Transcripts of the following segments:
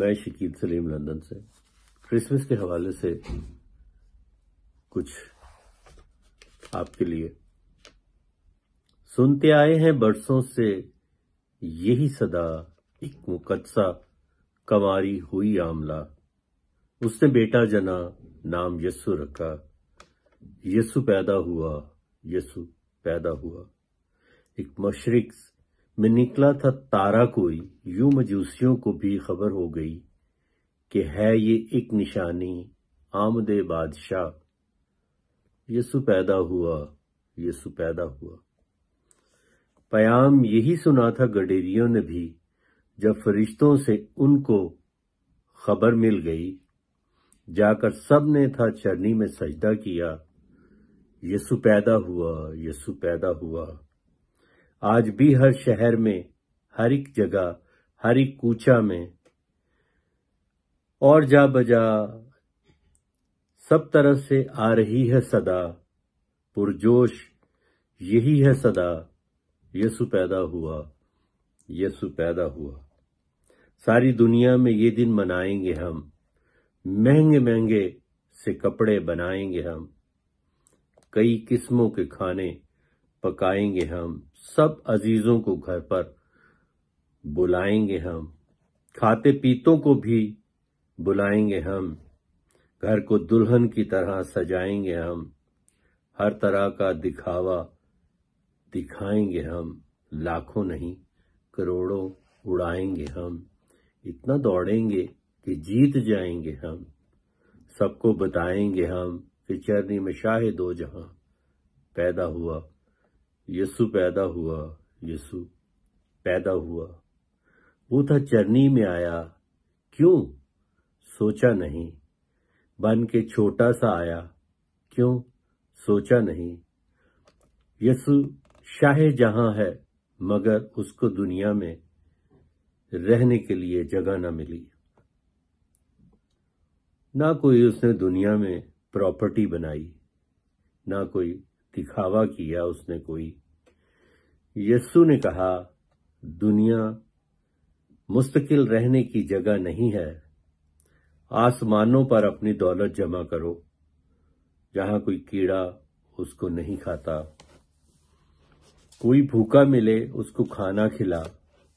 मैं शकील सलीम लंदन से क्रिसमस के हवाले से कुछ आपके लिए सुनते आए हैं बरसों से यही सदा एक मुकदसा कवारी हुई आमला उसने बेटा जना नाम यस्सु रखा यस्सु पैदा हुआ यस्सु पैदा हुआ एक मशरक में निकला था तारा कोई यू मजूसियों को भी खबर हो गई कि है ये एक निशानी आमदे बादशाह यसु पैदा हुआ यसु पैदा हुआ पयाम यही सुना था गडेरियों ने भी जब फरिश्तों से उनको खबर मिल गई जाकर सब ने था चरनी में सजदा किया यसु पैदा हुआ यसु पैदा हुआ आज भी हर शहर में हर एक जगह हर एक कूचा में और जा बजा सब तरह से आ रही है सदा पुरजोश यही है सदा यसु पैदा हुआ यसु पैदा हुआ सारी दुनिया में ये दिन मनाएंगे हम महंगे महंगे से कपड़े बनाएंगे हम कई किस्मों के खाने पकाएंगे हम सब अजीजों को घर पर बुलाएंगे हम खाते पीतों को भी बुलाएंगे हम घर को दुल्हन की तरह सजाएंगे हम हर तरह का दिखावा दिखाएंगे हम लाखों नहीं करोड़ों उड़ाएंगे हम इतना दौड़ेंगे कि जीत जाएंगे हम सबको बताएंगे हम कि चरनी में शाहिद दो जहां पैदा हुआ यसु पैदा हुआ यसु पैदा हुआ वो था चरनी में आया क्यों सोचा नहीं बन के छोटा सा आया क्यों सोचा नहीं यसु शाह जहां है मगर उसको दुनिया में रहने के लिए जगह ना मिली ना कोई उसने दुनिया में प्रॉपर्टी बनाई ना कोई दिखावा किया उसने कोई यस्सु ने कहा दुनिया मुस्तकिल रहने की जगह नहीं है आसमानों पर अपनी दौलत जमा करो जहां कोई कीड़ा उसको नहीं खाता कोई भूखा मिले उसको खाना खिला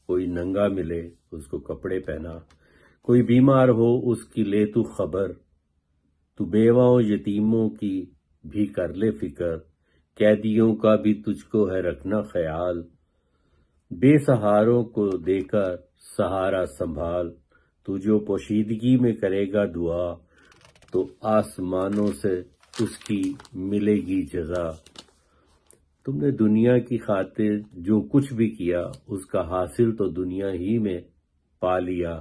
कोई नंगा मिले उसको कपड़े पहना कोई बीमार हो उसकी ले तू खबर तू बेवाओं यतीमों की भी कर ले फिकर कैदियों का भी तुझको है रखना ख्याल बेसहारों को देकर सहारा संभाल तू जो पोशीदगी में करेगा दुआ तो आसमानों से उसकी मिलेगी जजा तुमने दुनिया की खातिर जो कुछ भी किया उसका हासिल तो दुनिया ही में पा लिया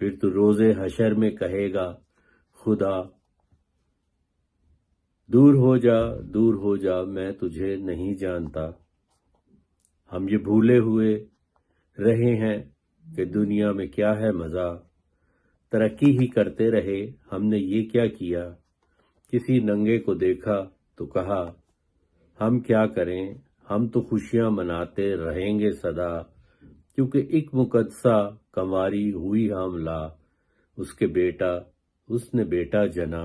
फिर तो रोजे हशर में कहेगा खुदा दूर हो जा दूर हो जा मैं तुझे नहीं जानता हम ये भूले हुए रहे हैं कि दुनिया में क्या है मज़ा तरक्की ही करते रहे हमने ये क्या किया किसी नंगे को देखा तो कहा हम क्या करें हम तो खुशियां मनाते रहेंगे सदा क्योंकि एक मुकदसा कंवारी हुई हमला उसके बेटा उसने बेटा जना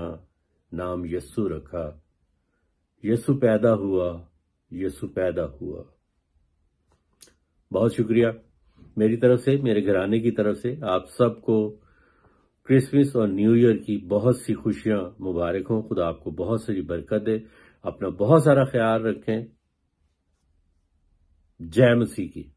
नाम यस्सु रखा यस्सु पैदा हुआ यस्सु पैदा हुआ बहुत शुक्रिया मेरी तरफ से मेरे घराने की तरफ से आप सबको क्रिसमस और न्यू ईयर की बहुत सी खुशियां मुबारक हों खुदा आपको बहुत सारी बरकत दे अपना बहुत सारा ख्याल रखें जय मसीह की